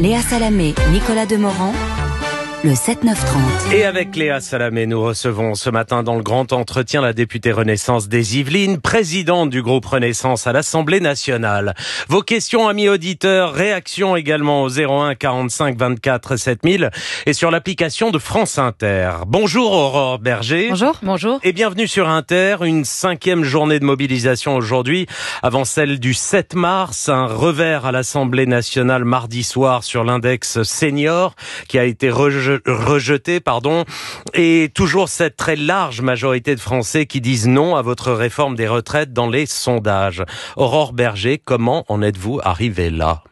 Léa Salamé, Nicolas Demorand le 7-9-30. Et avec Léa Salamé, nous recevons ce matin dans le grand entretien la députée Renaissance des Yvelines, présidente du groupe Renaissance à l'Assemblée nationale. Vos questions, amis auditeurs, réactions également au 01 45 24 7000 et sur l'application de France Inter. Bonjour Aurore Berger. Bonjour. Bonjour. Et bienvenue sur Inter, une cinquième journée de mobilisation aujourd'hui avant celle du 7 mars, un revers à l'Assemblée nationale mardi soir sur l'index senior qui a été rejeté rejeté, pardon, et toujours cette très large majorité de Français qui disent non à votre réforme des retraites dans les sondages. Aurore Berger, comment en êtes-vous arrivé là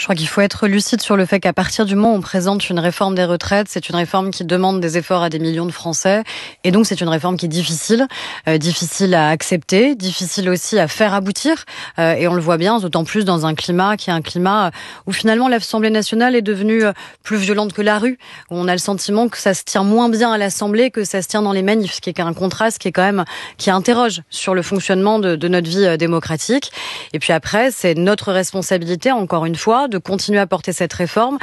je crois qu'il faut être lucide sur le fait qu'à partir du moment où on présente une réforme des retraites, c'est une réforme qui demande des efforts à des millions de Français. Et donc, c'est une réforme qui est difficile, euh, difficile à accepter, difficile aussi à faire aboutir. Euh, et on le voit bien, d'autant plus dans un climat qui est un climat euh, où finalement l'Assemblée nationale est devenue plus violente que la rue, où on a le sentiment que ça se tient moins bien à l'Assemblée que ça se tient dans les manifs, ce qui est un contraste qui est quand même, qui interroge sur le fonctionnement de, de notre vie démocratique. Et puis après, c'est notre responsabilité, encore une fois, de continuer à porter cette réforme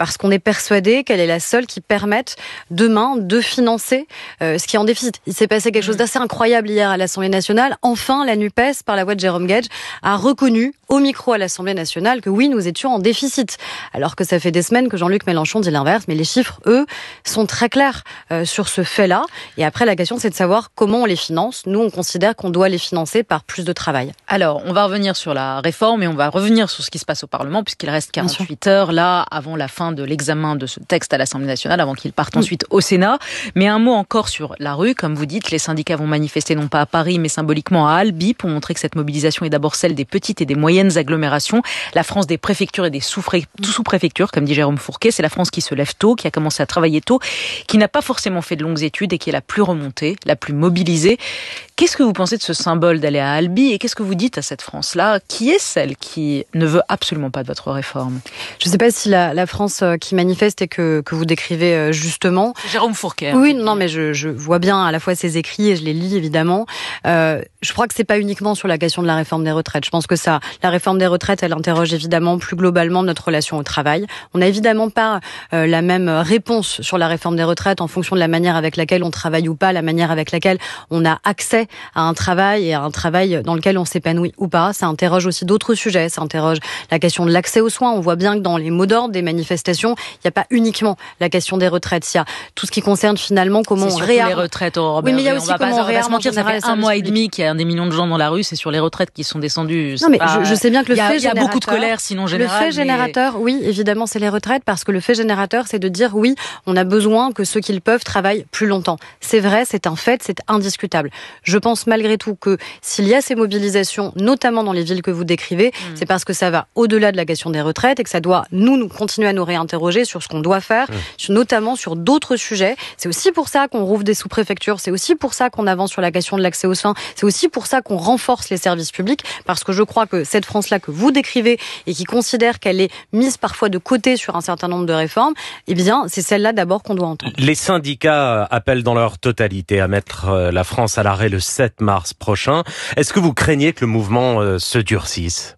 parce qu'on est persuadé qu'elle est la seule qui permette demain de financer euh, ce qui est en déficit. Il s'est passé quelque chose d'assez incroyable hier à l'Assemblée nationale. Enfin, la NUPES, par la voix de Jérôme Gage, a reconnu au micro à l'Assemblée nationale que oui, nous étions en déficit. Alors que ça fait des semaines que Jean-Luc Mélenchon dit l'inverse, mais les chiffres, eux, sont très clairs euh, sur ce fait-là. Et après, la question, c'est de savoir comment on les finance. Nous, on considère qu'on doit les financer par plus de travail. Alors, on va revenir sur la réforme et on va revenir sur ce qui se passe au Parlement, puisqu'il reste 48 heures là avant la fin de l'examen de ce texte à l'Assemblée nationale avant qu'il parte mm. ensuite au Sénat. Mais un mot encore sur la rue. Comme vous dites, les syndicats vont manifester non pas à Paris, mais symboliquement à Albi pour montrer que cette mobilisation est d'abord celle des petites et des moyennes agglomérations. La France des préfectures et des sous-préfectures, comme dit Jérôme Fourquet, c'est la France qui se lève tôt, qui a commencé à travailler tôt, qui n'a pas forcément fait de longues études et qui est la plus remontée, la plus mobilisée. Qu'est-ce que vous pensez de ce symbole d'aller à Albi et qu'est-ce que vous dites à cette France-là qui est celle qui ne veut absolument pas de votre réforme Je ne sais pas si la, la France euh, qui manifeste et que, que vous décrivez euh, justement. Jérôme Fourquet. Hein. Oui, non, mais je, je, vois bien à la fois ses écrits et je les lis évidemment. Euh, je crois que c'est pas uniquement sur la question de la réforme des retraites. Je pense que ça, la réforme des retraites, elle interroge évidemment plus globalement notre relation au travail. On n'a évidemment pas euh, la même réponse sur la réforme des retraites en fonction de la manière avec laquelle on travaille ou pas, la manière avec laquelle on a accès à un travail et à un travail dans lequel on s'épanouit ou pas. Ça interroge aussi d'autres sujets. Ça interroge la question de l'accès aux soins. On voit bien que dans les mots d'ordre des manifestations il n'y a pas uniquement la question des retraites. Il y a tout ce qui concerne finalement comment on réarme. les retraites, oh, Oui, mais il y a aussi on pas, se mentir, ça fait un mois et demi qu'il y a des millions de gens dans la rue. C'est sur les retraites qui sont descendues. Non, mais je, sais bien que le fait il y a beaucoup de colère, sinon général. Le fait générateur, oui, évidemment, c'est les retraites parce que le fait générateur, c'est de dire oui, on a besoin que ceux qui le peuvent travaillent plus longtemps. C'est vrai, c'est un fait, c'est indiscutable. Je pense malgré tout que s'il y a ces mobilisations, notamment dans les villes que vous décrivez, hmm. c'est parce que ça va au-delà de la question des retraites et que ça doit nous, nous continuer à nous interroger sur ce qu'on doit faire, mmh. notamment sur d'autres sujets. C'est aussi pour ça qu'on rouvre des sous-préfectures, c'est aussi pour ça qu'on avance sur la question de l'accès aux soins, c'est aussi pour ça qu'on renforce les services publics, parce que je crois que cette France-là que vous décrivez et qui considère qu'elle est mise parfois de côté sur un certain nombre de réformes, eh bien, c'est celle-là d'abord qu'on doit entendre. Les syndicats euh, appellent dans leur totalité à mettre euh, la France à l'arrêt le 7 mars prochain. Est-ce que vous craignez que le mouvement euh, se durcisse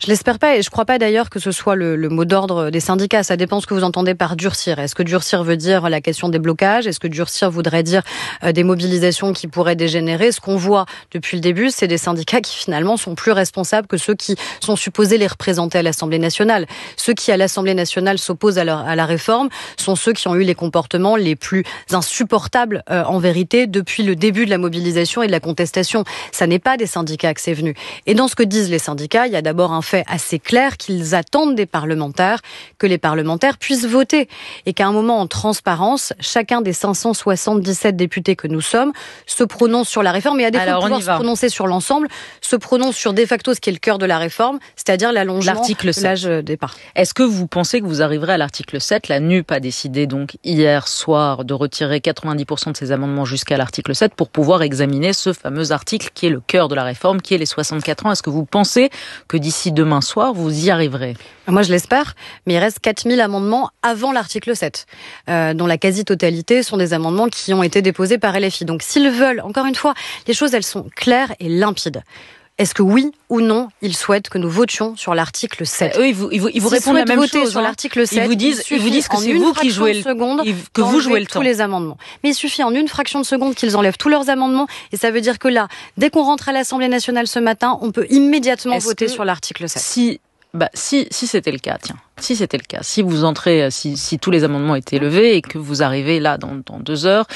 je l'espère pas et je crois pas d'ailleurs que ce soit le, mot d'ordre des syndicats. Ça dépend ce que vous entendez par durcir. Est-ce que durcir veut dire la question des blocages Est-ce que durcir voudrait dire euh, des mobilisations qui pourraient dégénérer Ce qu'on voit depuis le début, c'est des syndicats qui finalement sont plus responsables que ceux qui sont supposés les représenter à l'Assemblée nationale. Ceux qui à l'Assemblée nationale s'opposent à, à la réforme sont ceux qui ont eu les comportements les plus insupportables euh, en vérité depuis le début de la mobilisation et de la contestation. Ça n'est pas des syndicats que c'est venu. Et dans ce que disent les syndicats, il y a d'abord un fait assez clair qu'ils attendent des parlementaires que les parlementaires puissent voter et qu'à un moment en transparence, chacun des 577 députés que nous sommes se prononce sur la réforme et à défaut de pouvoir se prononcer sur l'ensemble, se prononce sur de facto ce qui est le cœur de la réforme, c'est-à-dire l'allongement de l'âge euh, départ. Est-ce que vous pensez que vous arriverez à l'article 7 La NUP a décidé donc hier soir de retirer 90% de ses amendements jusqu'à l'article 7 pour pouvoir examiner ce fameux article qui est le cœur de la réforme, qui est les 64 ans. Est-ce que vous pensez que d'ici demain soir, vous y arriverez Moi, je l'espère, mais il reste 4000 amendements avant l'article 7, euh, dont la quasi-totalité sont des amendements qui ont été déposés par LFI. Donc, s'ils veulent, encore une fois, les choses, elles sont claires et limpides. Est-ce que oui ou non, ils souhaitent que nous votions sur l'article 7 bah, Eux, ils vous, ils vous, répondent la même chose. Sur hein. l'article 7, ils vous disent, ils vous disent que c'est vous qui jouez le seconde, que vous jouez le temps. Tous les amendements. Mais il suffit en une fraction de seconde qu'ils enlèvent tous leurs amendements, et ça veut dire que là, dès qu'on rentre à l'Assemblée nationale ce matin, on peut immédiatement voter sur l'article 7. Si bah, si, si c'était le cas, tiens, si c'était le cas, si vous entrez, euh, si, si, tous les amendements étaient levés et que vous arrivez là dans, dans deux heures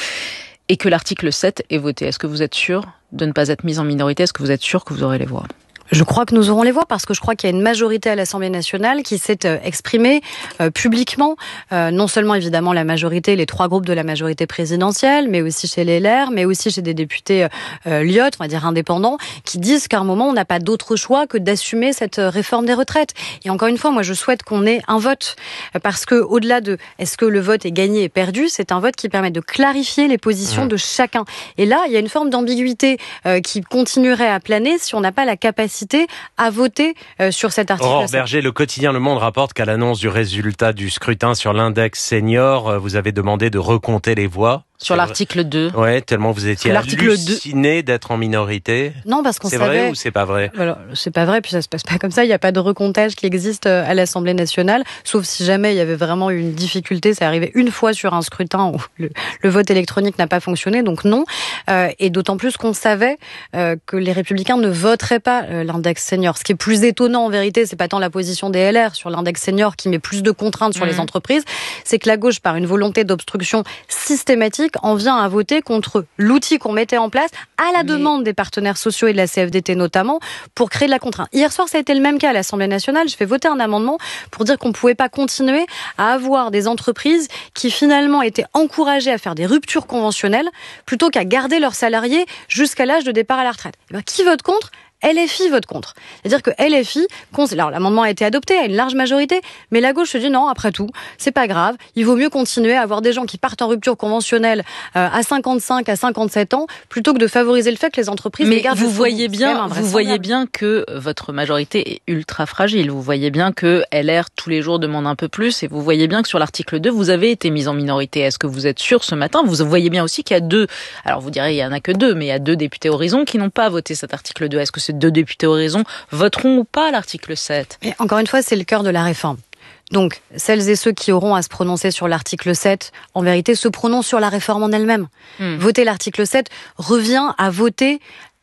et que l'article 7 est voté, est-ce que vous êtes sûr de ne pas être mise en minorité Est-ce que vous êtes sûr que vous aurez les voix je crois que nous aurons les voix parce que je crois qu'il y a une majorité à l'Assemblée nationale qui s'est euh, exprimée euh, publiquement, euh, non seulement évidemment la majorité, les trois groupes de la majorité présidentielle, mais aussi chez les LR, mais aussi chez des députés euh, on va dire indépendants, qui disent qu'à un moment on n'a pas d'autre choix que d'assumer cette réforme des retraites. Et encore une fois, moi je souhaite qu'on ait un vote parce que au-delà de est-ce que le vote est gagné et perdu, c'est un vote qui permet de clarifier les positions mmh. de chacun. Et là, il y a une forme d'ambiguïté qui continuerait à planer si on n'a pas la capacité à voter euh, sur cet article. Aurore Berger, le quotidien Le Monde rapporte qu'à l'annonce du résultat du scrutin sur l'index senior, euh, vous avez demandé de recompter les voix. Sur l'article 2. Ouais, tellement vous étiez halluciné d'être en minorité. Non, parce qu'on savait. C'est vrai ou c'est pas vrai c'est pas vrai, puis ça se passe pas comme ça. Il n'y a pas de recomptage qui existe euh, à l'Assemblée nationale, sauf si jamais il y avait vraiment une difficulté. c'est arrivé une fois sur un scrutin où le, vote électronique n'a pas fonctionné, donc non. Euh, et d'autant plus qu'on savait euh, que les Républicains ne voteraient pas l'index senior. Ce qui est plus étonnant en vérité, c'est pas tant la position des LR sur l'index senior qui met plus de contraintes sur les mmh. entreprises, c'est que la gauche, par une volonté d'obstruction systématique, on vient à voter contre l'outil qu'on mettait en place à la demande des partenaires sociaux et de la CFDT notamment pour créer de la contrainte. Hier soir, ça a été le même cas à l'Assemblée nationale. Je fais voter un amendement pour dire qu'on ne pouvait pas continuer à avoir des entreprises qui finalement étaient encouragées à faire des ruptures conventionnelles plutôt qu'à garder leurs salariés jusqu'à l'âge de départ à la retraite. Eh ben, qui vote contre LFI vote contre. C'est-à-dire que LFI, alors l'amendement a été adopté à une large majorité, mais la gauche se dit non, après tout, c'est pas grave, il vaut mieux continuer à avoir des gens qui partent en rupture conventionnelle euh, à 55, à 57 ans, plutôt que de favoriser le fait que les entreprises. Mais les vous voyez bien, vous voyez bien que euh, votre majorité est ultra fragile. Vous voyez bien que LR tous les jours demande un peu plus, et vous voyez bien que sur l'article 2, vous avez été mise en minorité. Est-ce que vous êtes sûr ce matin Vous voyez bien aussi qu'il y a deux. Alors vous direz il y en a que deux, mais il y a deux députés Horizon qui n'ont pas voté cet article 2. Est-ce que ces deux députés Horizon voteront ou pas l'article 7 Encore une fois, c'est le cœur de la réforme. Donc, celles et ceux qui auront à se prononcer sur l'article 7, en vérité, se prononcent sur la réforme en elle-même. Hmm. Voter l'article 7 revient à voter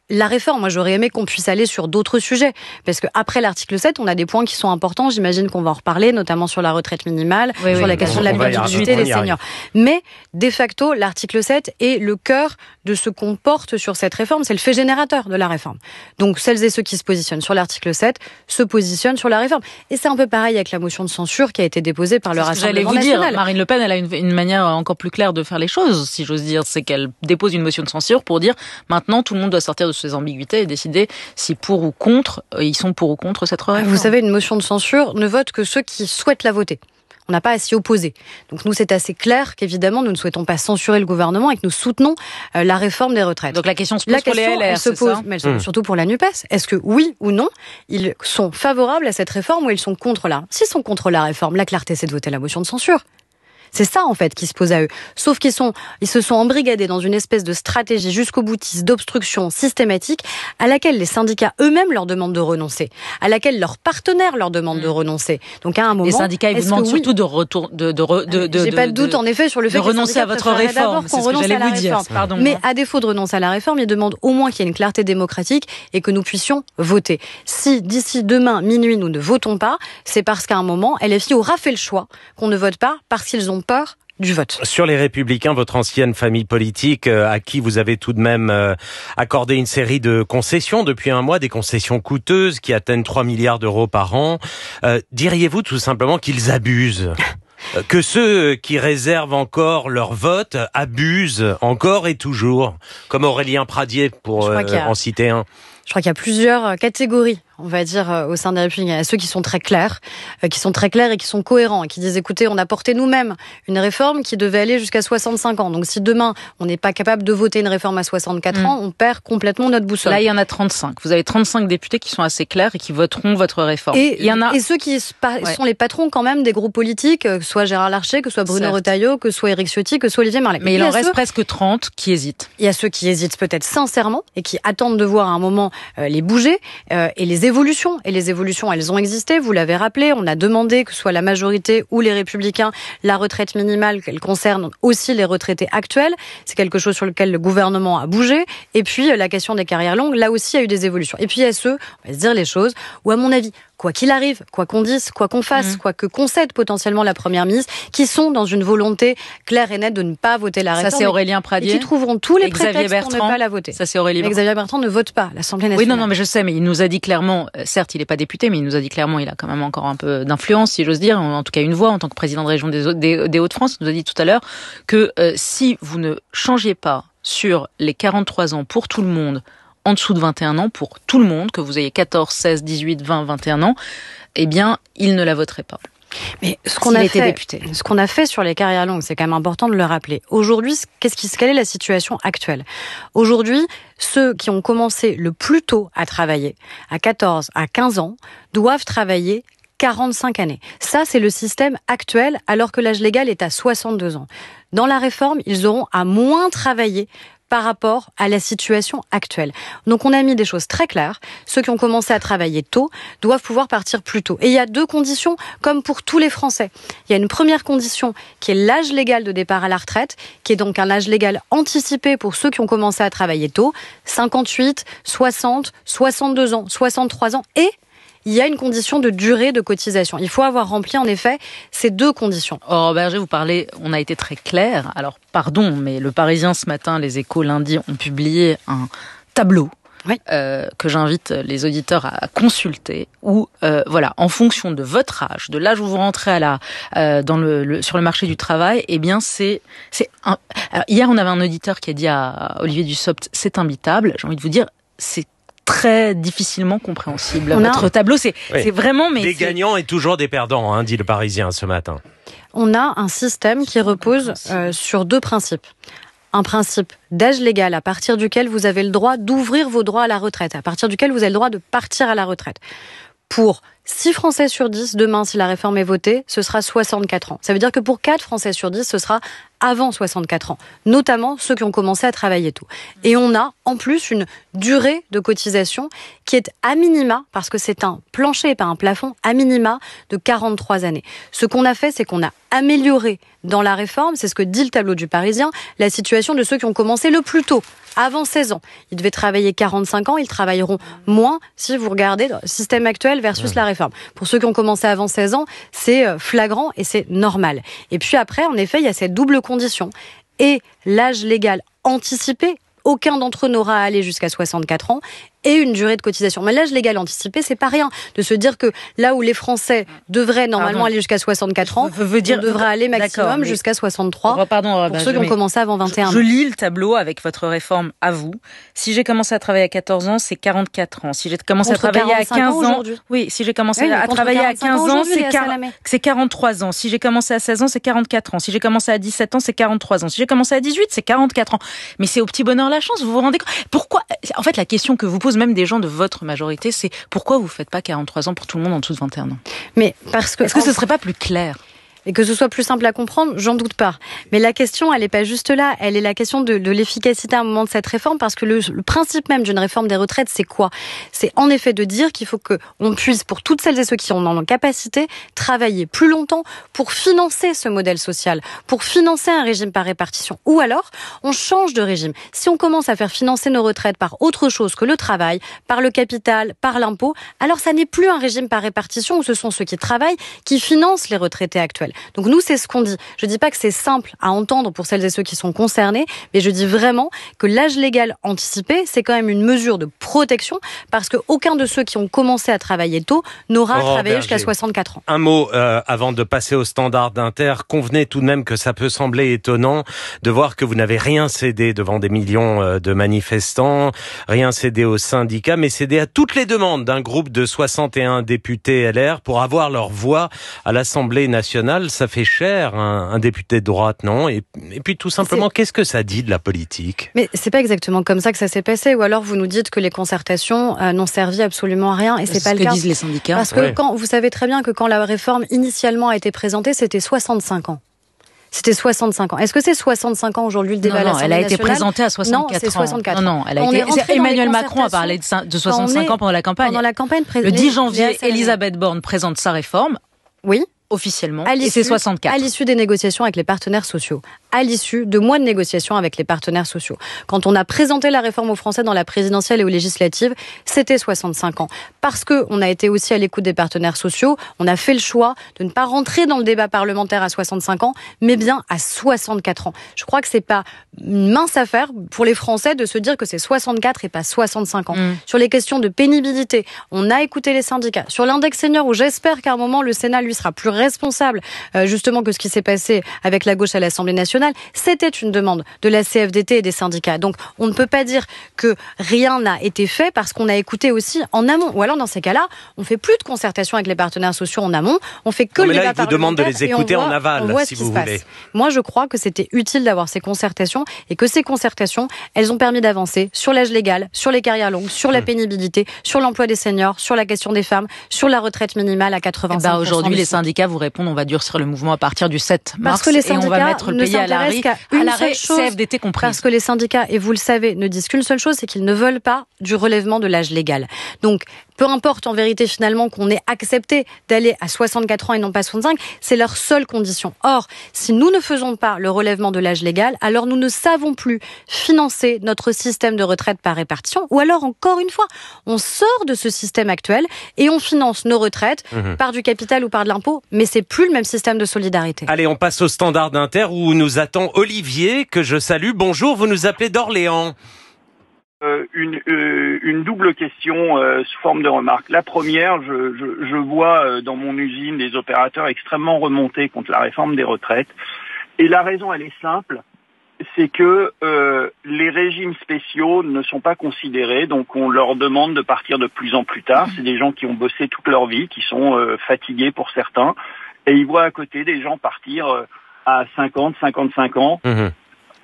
la réforme. Moi, j'aurais aimé qu'on puisse aller sur d'autres sujets. Parce que après l'article 7, on a des points qui sont importants. J'imagine qu'on va en reparler, notamment sur la retraite minimale, sur la question de la biodiversité des seniors. Mais, de facto, l'article 7 est le cœur de ce qu'on porte sur cette réforme. C'est le fait générateur de la réforme. Donc, celles et ceux qui se positionnent sur l'article 7 se positionnent sur la réforme. Et c'est un peu pareil avec la motion de censure qui a été déposée par le Rassemblement national. vous dire, Marine Le Pen, elle a une, une manière encore plus claire de faire les choses, si j'ose dire. C'est qu'elle dépose une motion de censure pour dire maintenant, tout le monde doit sortir de ces ambiguïtés et décider si pour ou contre, euh, ils sont pour ou contre cette réforme. Vous savez, une motion de censure ne vote que ceux qui souhaitent la voter. On n'a pas à s'y opposer. Donc nous, c'est assez clair qu'évidemment, nous ne souhaitons pas censurer le gouvernement et que nous soutenons euh, la réforme des retraites. Donc la question se pose pour les LR, hmm. surtout pour la NUPES. Est-ce que oui ou non, ils sont favorables à cette réforme ou ils sont contre la S'ils sont contre la réforme, la clarté, c'est de voter la motion de censure. C'est ça en fait qui se pose à eux. Sauf qu'ils sont, ils se sont embrigadés dans une espèce de stratégie jusqu'au boutiste d'obstruction systématique à laquelle les syndicats eux-mêmes leur demandent de renoncer, à laquelle leurs partenaires leur demandent de mm. renoncer. Donc à un moment, les syndicats ils vous demandent surtout euh, de J'ai pas de doute en effet sur le fait renoncer à votre réforme. C'est ce que j'allais vous dire. Pardon, Mais à défaut de renoncer à la réforme, ils demandent au moins qu'il y ait une clarté démocratique et que nous puissions voter. Si d'ici demain minuit nous ne votons pas, c'est parce qu'à un moment LFI aura fait le choix qu'on ne vote pas parce qu'ils ont du vote. Sur les Républicains, votre ancienne famille politique, euh, à qui vous avez tout de même euh, accordé une série de concessions depuis un mois, des concessions coûteuses qui atteignent 3 milliards d'euros par an, euh, diriez-vous tout simplement qu'ils abusent Que ceux qui réservent encore leur vote abusent encore et toujours, comme Aurélien Pradier pour en citer un je crois qu'il y a plusieurs euh, catégories, on va dire, euh, au sein la République. Il y a ceux qui sont très clairs, euh, qui sont très clairs et qui sont cohérents, et qui disent écoutez, on a porté nous-mêmes une réforme qui devait aller jusqu'à 65 ans. Donc si demain on n'est pas capable de voter une réforme à 64 mm. ans, on perd complètement notre boussole. Là, il y en a 35. Vous avez 35 députés qui sont assez clairs et qui voteront votre réforme. Et, il y en a... et ceux qui sont les patrons quand même des groupes politiques, que soit Gérard Larcher, que soit Bruno Retailleau, que soit Éric Ciotti, que soit Olivier Marlet. Mais il, en reste presque 30 qui hésitent. Il y a ceux qui hésitent peut-être sincèrement et qui attendent de voir à un moment euh, les bouger euh, et les évolutions. Et les évolutions, elles ont existé, vous l'avez rappelé. On a demandé que soit la majorité ou les républicains la retraite minimale, qu'elle concerne aussi les retraités actuels. C'est quelque chose sur lequel le gouvernement a bougé. Et puis euh, la question des carrières longues, là aussi, il y a eu des évolutions. Et puis il y a ceux, on va se dire les choses, où à mon avis, quoi qu'il arrive, quoi qu'on dise, quoi qu'on fasse, mmh. quoi que concède potentiellement la première ministre, qui sont dans une volonté claire et nette de ne pas voter la réforme. Ça c'est Aurélien Pradier. Et qui trouveront tous les prétextes pour ne pas la voter. Ça c'est Aurélien. Xavier Bertrand ne vote pas. L'Assemblée oui, non, non, mais je sais, mais il nous a dit clairement, euh, certes, il n'est pas député, mais il nous a dit clairement, il a quand même encore un peu d'influence, si j'ose dire, en tout cas une voix en tant que président de région des, Hauts-de-France. Il nous a dit tout à l'heure que euh, si vous ne changiez pas sur les 43 ans pour tout le monde, en dessous de 21 ans, pour tout le monde, que vous ayez 14, 16, 18, 20, 21 ans, eh bien, il ne la voterait pas. Mais ce qu'on a fait, ce qu'on a fait sur les carrières longues, c'est quand même important de le rappeler. Aujourd'hui, qu'est-ce qui, quelle est la situation actuelle Aujourd'hui, ceux qui ont commencé le plus tôt à travailler, à 14, à 15 ans, doivent travailler 45 années. Ça, c'est le système actuel, alors que l'âge légal est à 62 ans. Dans la réforme, ils auront à moins travailler par rapport à la situation actuelle. Donc on a mis des choses très claires. Ceux qui ont commencé à travailler tôt doivent pouvoir partir plus tôt. Et il y a deux conditions, comme pour tous les Français. Il y a une première condition qui est l'âge légal de départ à la retraite, qui est donc un âge légal anticipé pour ceux qui ont commencé à travailler tôt, 58, 60, 62 ans, 63 ans et il y a une condition de durée de cotisation. Il faut avoir rempli en effet ces deux conditions. Or, oh, Berger, vous parlez, on a été très clair. Alors, pardon, mais le Parisien ce matin, les échos lundi ont publié un tableau euh, que j'invite les auditeurs à consulter, où euh, voilà, en fonction de votre âge, de l'âge où vous rentrez à la, euh, dans le, sur le marché du travail, eh bien c'est c'est un... hier on avait un auditeur qui a dit à Olivier Dussopt c'est imbitable. J'ai envie de vous dire c'est très difficilement compréhensible. Notre tableau, c'est vraiment... Mais des gagnants et toujours des perdants, hein, dit le Parisien ce matin. On a un système qui repose euh, sur deux principes un principe d'âge légal à partir duquel vous avez le droit d'ouvrir vos droits à la retraite, à partir duquel vous avez le droit de partir à la retraite. Pour 6 Français sur 10, demain, si la réforme est votée, ce sera 64 ans. Ça veut dire que pour 4 Français sur 10, ce sera avant 64 ans, notamment ceux qui ont commencé à travailler tôt. Et on a en plus une durée de cotisation qui est à minima, parce que c'est un plancher et pas un plafond, à minima de 43 années. Ce qu'on a fait, c'est qu'on a amélioré dans la réforme, c'est ce que dit le tableau du Parisien, la situation de ceux qui ont commencé le plus tôt, avant 16 ans. Ils devaient travailler 45 ans, ils travailleront moins si vous regardez le système actuel versus la réforme. Pour ceux qui ont commencé avant 16 ans, c'est euh, flagrant et c'est normal. Et puis après, en effet, il y a cette double condition et l'âge légal anticipé. Aucun d'entre eux n'aura à aller jusqu'à 64 ans et une durée de cotisation. Mais l'âge légal anticipé, c'est pas rien. De se dire que là où les Français devraient normalement aller jusqu'à 64 ans, veut dire, devra aller maximum jusqu'à 63 pardon, euh, pour ceux qui ont commencé avant 21 ans. Je lis le tableau avec votre réforme à vous. Si j'ai commencé à travailler à 14 ans, c'est 44 ans. Si j'ai commencé à travailler à 15 ans, oui, si j'ai commencé à travailler à 15 ans, c'est 43 ans. Si j'ai commencé à 16 ans, c'est 44 ans. Si j'ai commencé à 17 ans, c'est 43 ans. Si j'ai commencé à 18, c'est 44 ans. Mais c'est au petit bonheur la chance, vous vous rendez compte Pourquoi En fait, la question que vous posez même des gens de votre majorité, c'est pourquoi vous ne faites pas 43 ans pour tout le monde en dessous de 21 ans Mais parce que... Est-ce que ce ne serait pas plus clair et que ce soit plus simple à comprendre, j'en doute pas. Mais la question, elle n'est pas juste là. Elle est la question de, l'efficacité à un moment de cette réforme, parce que le, principe même d'une réforme des retraites, c'est quoi C'est en effet de dire qu'il faut qu'on puisse, pour toutes celles et ceux qui en ont la capacité, travailler plus longtemps pour financer ce modèle social, pour financer un régime par répartition. Ou alors, on change de régime. Si on commence à faire financer nos retraites par autre chose que le travail, par le capital, par l'impôt, alors ça n'est plus un régime par répartition où ce sont ceux qui travaillent qui financent les retraités actuels. Donc nous, c'est ce qu'on dit. Je ne dis pas que c'est simple à entendre pour celles et ceux qui sont concernés, mais je dis vraiment que l'âge légal anticipé, c'est quand même une mesure de protection parce qu'aucun de ceux qui ont commencé à travailler tôt n'aura travaillé jusqu'à 64 ans. Un mot euh, avant de passer au standard d'Inter. Convenez tout de même que ça peut sembler étonnant de voir que vous n'avez rien cédé devant des millions euh, de manifestants, rien cédé aux syndicats, mais cédé à toutes les demandes d'un groupe de 61 députés LR pour avoir leur voix à l'Assemblée nationale ça fait cher un, député de droite, non et, puis tout simplement, qu'est-ce que ça dit de la politique Mais c'est pas exactement comme ça que ça s'est passé. Ou alors vous nous dites que les concertations euh, n'ont servi absolument à rien, et c'est pas ce le que cas. disent les syndicats. Parce que quand vous savez très bien que quand la réforme initialement a été présentée, c'était 65 ans. C'était 65 ans. Est-ce que c'est 65 ans aujourd'hui le débat elle a été présentée à 64 ans. Non, non, elle a été... Emmanuel Macron a parlé de, 65 ans pendant la campagne. Pendant la campagne le 10 janvier, Elisabeth Borne présente sa réforme. Oui officiellement, à c'est 64. À l'issue des négociations avec les partenaires sociaux à l'issue de mois de négociations avec les partenaires sociaux. Quand on a présenté la réforme aux Français dans la présidentielle et aux législatives, c'était 65 ans. Parce que on a été aussi à l'écoute des partenaires sociaux, on a fait le choix de ne pas rentrer dans le débat parlementaire à 65 ans, mais bien à 64 ans. Je crois que c'est pas une mince affaire pour les Français de se dire que c'est 64 et pas 65 ans. Mm. Sur les questions de pénibilité, on a écouté les syndicats. Sur l'index senior, où j'espère qu'à un moment le Sénat lui sera plus responsable, euh, justement, que ce qui s'est passé avec la gauche à l'Assemblée nationale. C'était une demande de la CFDT et des syndicats. Donc on ne peut pas dire que rien n'a été fait parce qu'on a écouté aussi en amont. Ou alors dans ces cas-là, on ne fait plus de concertation avec les partenaires sociaux en amont. On fait que non, mais vous demandent de les écouter en aval, si vous voulez. Moi, je crois que c'était utile d'avoir ces concertations et que ces concertations, elles ont permis d'avancer sur l'âge légal, sur les carrières longues, sur la hmm. pénibilité, sur l'emploi des seniors, sur la question des femmes, sur la retraite minimale à 85 eh ben, ans. Aujourd'hui, les syndicats vous répondent on va durcir le mouvement à partir du 7 mars et on va mettre reste qu'à une seule chose. Parce que les syndicats, et vous le savez, ne disent qu'une seule chose, c'est qu'ils ne veulent pas du relèvement de l'âge légal. Donc, peu importe en vérité finalement qu'on ait accepté d'aller à 64 ans et non pas 65, c'est leur seule condition. Or, si nous ne faisons pas le relèvement de l'âge légal, alors nous ne savons plus financer notre système de retraite par répartition, ou alors encore une fois, on sort de ce système actuel et on finance nos retraites mhm. par du capital ou par de l'impôt, mais c'est plus le même système de solidarité. Allez, on passe au standard d'Inter où nous attend Olivier, que je salue. Bonjour, vous nous appelez d'Orléans. Euh, euh, une, double question euh, sous forme de remarque. La première, je, je, je vois dans mon usine des opérateurs extrêmement remontés contre la réforme des retraites. Et la raison, elle est simple, c'est que les régimes spéciaux ne sont pas considérés, donc on leur demande de partir de plus en plus tard. C'est des gens qui ont bossé toute leur vie, qui sont fatigués pour certains, et ils voient à côté des gens partir à 50, 55 ans mmh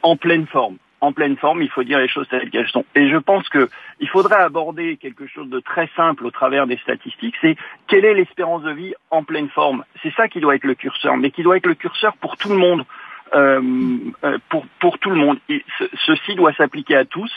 en pleine forme en pleine forme, il faut dire les choses telles qu'elles sont. Et je pense qu'il faudrait aborder quelque chose de très simple au travers des statistiques, c'est quelle est l'espérance de vie en pleine forme. C'est ça qui doit être le curseur, mais qui doit être le curseur pour tout le monde. Euh, euh, pour, pour tout le monde. ceci doit s'appliquer à tous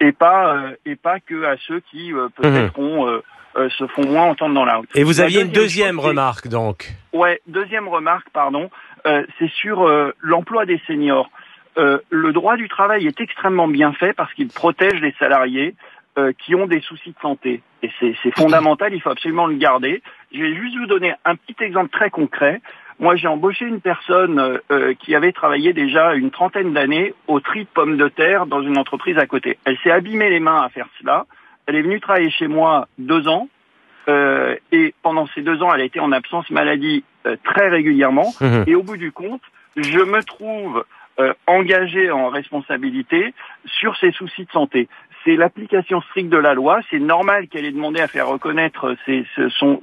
et pas euh, et pas que à ceux qui mhm. peut-être se font moins entendre dans la route. Et vous aviez une deuxième remarque donc. Ouais, deuxième remarque, pardon, c'est sur l'emploi des seniors. Euh, le droit du travail est extrêmement bien fait parce qu'il protège les salariés euh, qui ont des soucis de santé. Et c'est fondamental, il faut absolument le garder. Je vais juste vous donner un petit exemple très concret. Moi, j'ai embauché une personne euh, qui avait travaillé déjà une trentaine d'années au tri de pommes de terre dans une entreprise à côté. Elle s'est abîmée les mains à faire cela. Elle est venue travailler chez moi deux ans. et pendant ces deux ans, elle a été en absence maladie très régulièrement. Mmh. Et au bout du compte, je me trouve euh, en responsabilité sur ses soucis de santé. C'est l'application stricte de la loi. C'est normal qu'elle ait demandé à faire reconnaître ses,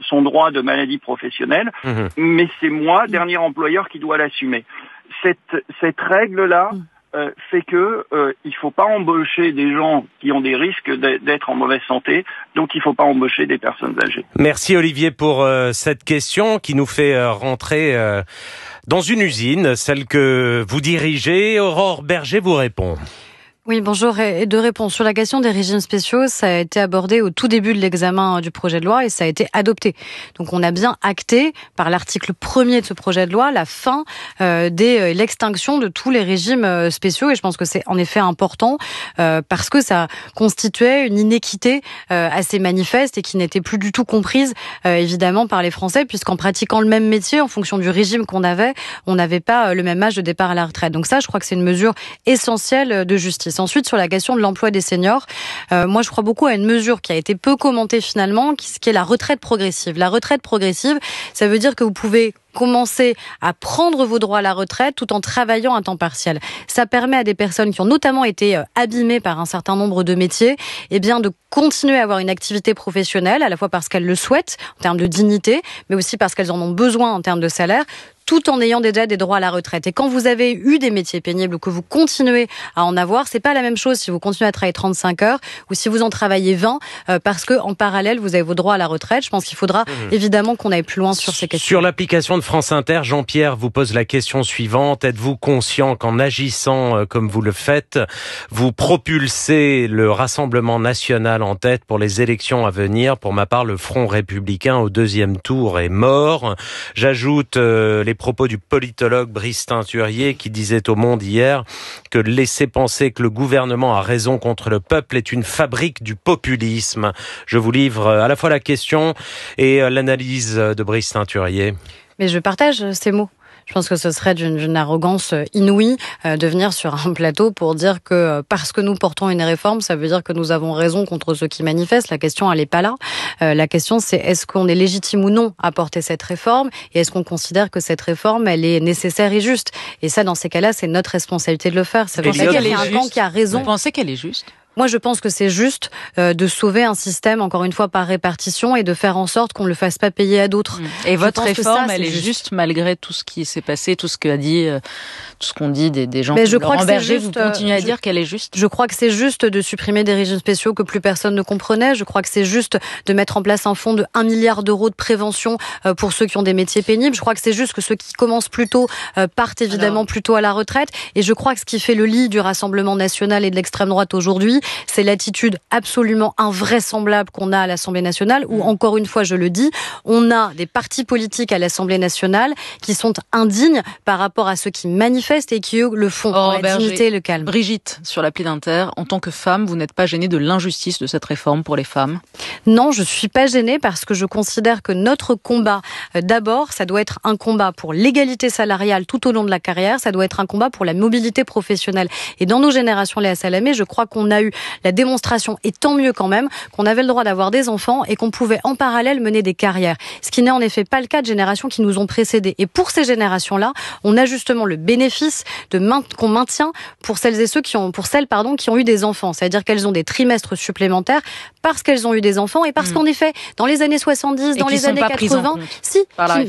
son, droit de maladie professionnelle, mmh. mais c'est moi, dernier employeur, qui dois l'assumer. cette règle-là, mmh. Euh, c'est que euh, il faut pas embaucher des gens qui ont des risques d'être en mauvaise santé, donc il ne faut pas embaucher des personnes âgées. Merci Olivier pour euh, cette question qui nous fait euh, rentrer dans une usine, celle que vous dirigez. Aurore Berger vous répond. Oui, bonjour. Et deux réponses. Sur la question des régimes spéciaux, ça a été abordé au tout début de l'examen euh, du projet de loi et ça a été adopté. Donc on a bien acté par l'article premier de ce projet de loi la fin euh, des euh, l'extinction de tous les régimes spéciaux et je pense que c'est en effet important parce que ça constituait une inéquité assez manifeste et qui n'était plus du tout comprise évidemment par les Français puisqu'en pratiquant le même métier en fonction du régime qu'on avait, on n'avait pas le même âge de départ à la retraite. Donc ça, je crois que c'est une mesure essentielle de justice. Ensuite, sur la question de l'emploi des seniors, euh, moi je crois beaucoup à une mesure qui a été peu commentée finalement, qui, qui est la retraite progressive. La retraite progressive, ça veut dire que vous pouvez commencer à prendre vos droits à la retraite tout en travaillant à temps partiel. Ça permet à des personnes qui ont notamment été euh, abîmées par un certain nombre de métiers, eh bien, de continuer à avoir une activité professionnelle, à la fois parce qu'elles le souhaitent en termes de dignité, mais aussi parce qu'elles en ont besoin en termes de salaire, tout en ayant déjà des droits à la retraite. Et quand vous avez eu des métiers pénibles ou que vous continuez à en avoir, c'est pas la même chose si vous continuez à travailler 35 heures ou si vous en travaillez 20 euh, parce que en parallèle vous avez vos droits à la retraite. Je pense qu'il faudra mmh. évidemment qu'on aille plus loin sur ces questions. Sur l'application de France Inter, Jean-Pierre vous pose la question suivante êtes-vous conscient qu'en agissant euh, comme vous le faites, vous propulsez le Rassemblement national en tête pour les élections à venir Pour ma part, le Front républicain au deuxième tour est mort. J'ajoute euh, les propos du politologue Brice Teinturier qui disait au Monde hier que laisser penser que le gouvernement a raison contre le peuple est une fabrique du populisme. Je vous livre euh, à la fois la question et euh, l'analyse de Brice Teinturier. Mais je partage euh, ces mots. Je pense que ce serait d'une arrogance euh, inouïe euh, de venir sur un plateau pour dire que euh, parce que nous portons une réforme, ça veut dire que nous avons raison contre ceux qui manifestent. La question, elle n'est pas là. la question, c'est est-ce qu'on est légitime ou non à porter cette réforme et est-ce qu'on considère que cette réforme, elle est nécessaire et juste Et ça, dans ces cas-là, c'est notre responsabilité de le faire. C'est ça qu'il y a un camp qui a raison. Vous pensez qu'elle est juste moi, je pense que c'est juste euh, de sauver un système, encore une fois, par répartition et de faire en sorte qu'on ne le fasse pas payer à d'autres. Mmh. Et votre réforme, elle est juste. malgré tout ce qui s'est passé, tout ce qu'a dit, euh, tout ce qu'on dit des, des gens. Mais je crois que juste, vous euh, continuez à dire qu'elle est juste. Je crois que c'est juste de supprimer des régimes spéciaux que plus personne ne comprenait. Je crois que c'est juste de mettre en place un fonds de 1 milliard d'euros de prévention pour ceux qui ont des métiers pénibles. Je crois que c'est juste que ceux qui commencent plus tôt partent évidemment plus tôt à la retraite. Et je crois que ce qui fait le lit du Rassemblement national et de l'extrême droite aujourd'hui, c'est l'attitude absolument invraisemblable qu'on a à l'Assemblée nationale, où mm. encore une fois, je le dis, on a des partis politiques à l'Assemblée nationale qui sont indignes par rapport à ceux qui manifestent et qui le font oh, pour le calme. Brigitte, sur l'appli d'Inter, en tant que femme, vous n'êtes pas gênée de l'injustice de cette réforme pour les femmes Non, je suis pas gênée parce que je considère que notre combat, euh, d'abord, ça doit être un combat pour l'égalité salariale tout au long de la carrière, ça doit être un combat pour la mobilité professionnelle. Et dans nos générations, Léa Salamé, je crois qu'on a eu la démonstration, est tant mieux quand même, qu'on avait le droit d'avoir des enfants et qu'on pouvait en parallèle mener des carrières. Ce qui n'est en effet pas le cas de générations qui nous ont précédés. Et pour ces générations-là, on a justement le bénéfice de qu'on maintient pour celles et ceux qui ont, pour celles, pardon, qui ont eu des enfants. C'est-à-dire qu'elles ont des trimestres supplémentaires parce qu'elles ont eu des enfants et parce mm. qu'en effet, dans les années 70, dans les années 80, si,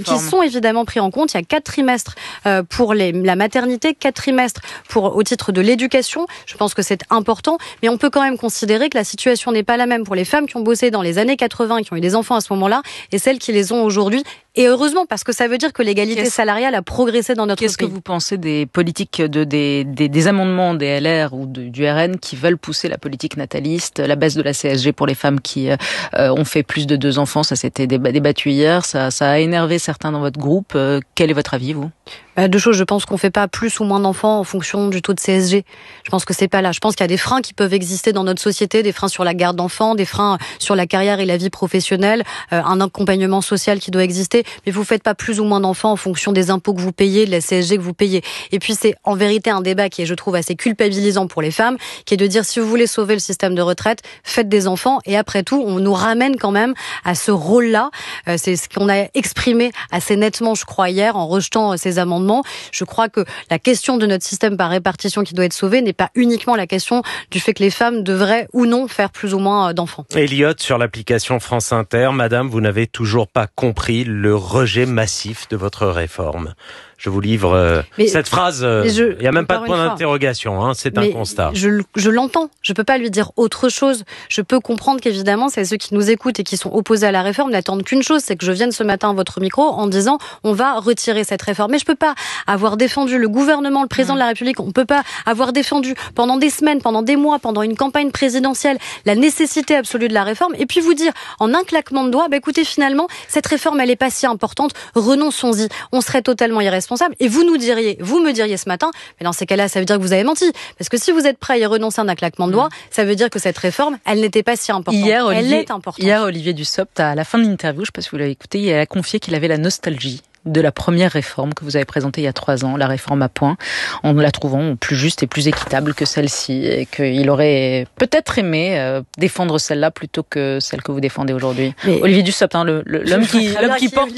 qui, sont évidemment pris en compte. Il y a quatre trimestres euh, pour les, la maternité, quatre trimestres pour, au titre de l'éducation. Je pense que c'est important, mais on on peut quand même considérer que la situation n'est pas la même pour les femmes qui ont bossé dans les années 80, qui ont eu des enfants à ce moment-là, et celles qui les ont aujourd'hui. Et heureusement, parce que ça veut dire que l'égalité salariale a progressé dans notre pays. Qu'est-ce que vous pensez des politiques, de, des, amendements des LR ou du RN qui veulent pousser la politique nataliste, la baisse de la CSG pour les femmes qui euh, euh, ont fait plus de deux enfants Ça, c'était débattu hier. Ça, a énervé certains dans votre groupe. Euh, quel est votre avis, vous euh, Deux choses, je pense qu'on fait pas plus ou moins d'enfants en fonction du taux de CSG. Je pense que c'est pas là. Je pense qu'il y a des freins qui peuvent exister dans notre société, des freins sur la garde d'enfants, des freins sur la carrière et la vie professionnelle, euh, un accompagnement social qui doit exister. Mais vous faites pas plus ou moins d'enfants en fonction des impôts que vous payez, de la CSG que vous payez. Et puis c'est en vérité un débat qui est, je trouve, assez culpabilisant pour les femmes, qui est de dire si vous voulez sauver le système de retraite, faites des enfants. Et après tout, on nous ramène quand même à ce rôle-là. Euh, c'est ce qu'on a exprimé assez nettement, je crois, hier en rejetant ces amendements je crois que la question de notre système par répartition qui doit être sauvé n'est pas uniquement la question du fait que les femmes devraient ou non faire plus ou moins euh, d'enfants. Elliot, sur l'application France Inter, madame, vous n'avez toujours pas compris le rejet massif de votre réforme je vous livre euh, cette phrase. Euh, il n'y a même pas de point d'interrogation, hein, c'est un constat. Je, l'entends, je ne peux pas lui dire autre chose. Je peux comprendre qu'évidemment, c'est ceux qui nous écoutent et qui sont opposés à la réforme n'attendent qu'une chose, c'est que je vienne ce matin à votre micro en disant on va retirer cette réforme. Mais je ne peux pas avoir défendu le gouvernement, le président de la République, on ne peut pas avoir défendu pendant des semaines, pendant des mois, pendant une campagne présidentielle la nécessité absolue de la réforme et puis vous dire en un claquement de doigts, bah, écoutez, finalement, cette réforme, elle n'est pas si importante, renonçons-y. On serait totalement irresponsable et vous nous diriez, vous me diriez ce matin, mais dans ces cas-là, ça veut dire que vous avez menti. Parce que si vous êtes prêt à y renoncer en un claquement de doigts, mm. ça veut dire que cette réforme, elle n'était pas si importante. Hier, Olivier, elle est importante. Hier, Olivier Dussopt, à la fin de l'interview, je ne sais pas si vous l'avez écouté, il a confié qu'il avait la nostalgie de la première réforme que vous avez présentée il y a trois ans, la réforme à points, en la trouvant plus juste et plus équitable que celle-ci, et qu'il aurait peut-être aimé euh, défendre celle-là plutôt que celle que vous défendez aujourd'hui Olivier Dussopt, hein, l'homme qui, porte,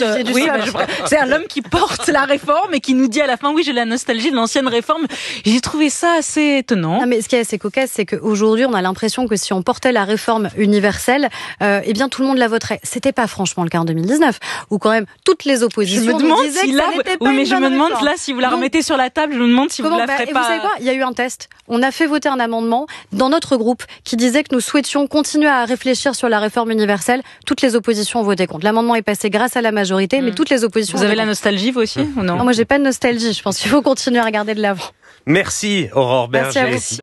c'est l'homme qui porte la réforme et qui nous dit à la fin, oui, j'ai la nostalgie de l'ancienne réforme. J'ai trouvé ça assez étonnant. mais ce qui est assez cocasse, c'est qu'aujourd'hui, on a l'impression que si on portait la réforme universelle, euh, eh bien, tout le monde la voterait. C'était pas franchement le cas en 2019, où quand même toutes les oppositions demande mais je me demande là si vous la remettez sur la table, je me demande si vous la ferez pas. Vous savez quoi Il y a eu un test. On a fait voter un amendement dans notre groupe qui disait que nous souhaitions continuer à réfléchir sur la réforme universelle. Toutes les oppositions ont voté contre. L'amendement est passé grâce à la majorité, mais hmm. toutes les oppositions. Vous avez la nostalgie vous aussi non, Moi, j'ai pas de nostalgie. Je pense qu'il faut continuer à regarder de l'avant. Merci Aurore Berger. Merci